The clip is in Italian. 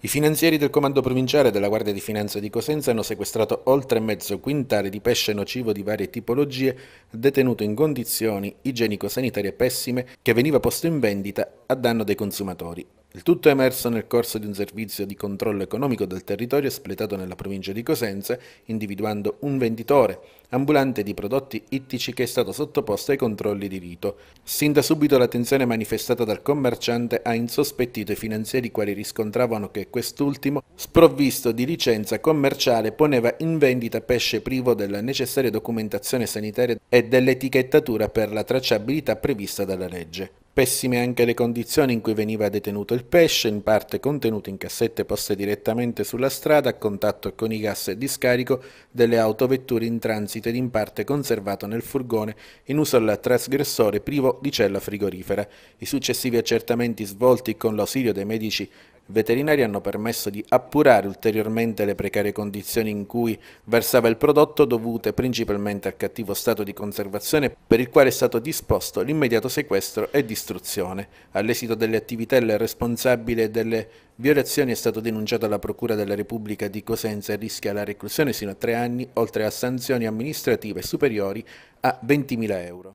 I finanzieri del Comando Provinciale della Guardia di Finanza di Cosenza hanno sequestrato oltre mezzo quintale di pesce nocivo di varie tipologie, detenuto in condizioni igienico-sanitarie pessime, che veniva posto in vendita a danno dei consumatori. Il tutto è emerso nel corso di un servizio di controllo economico del territorio espletato nella provincia di Cosenza, individuando un venditore ambulante di prodotti ittici che è stato sottoposto ai controlli di rito. Sin da subito l'attenzione manifestata dal commerciante ha insospettito i finanzieri quali riscontravano che quest'ultimo, sprovvisto di licenza commerciale, poneva in vendita pesce privo della necessaria documentazione sanitaria e dell'etichettatura per la tracciabilità prevista dalla legge. Pessime anche le condizioni in cui veniva detenuto il pesce, in parte contenuto in cassette poste direttamente sulla strada a contatto con i gas e scarico delle autovetture in transito ed in parte conservato nel furgone in uso al trasgressore privo di cella frigorifera. I successivi accertamenti svolti con l'ausilio dei medici veterinari hanno permesso di appurare ulteriormente le precarie condizioni in cui versava il prodotto dovute principalmente al cattivo stato di conservazione per il quale è stato disposto l'immediato sequestro e distruzione. All'esito delle attività il responsabile delle violazioni è stato denunciato alla Procura della Repubblica di Cosenza e rischia la reclusione sino a tre anni, oltre a sanzioni amministrative superiori a 20.000 euro.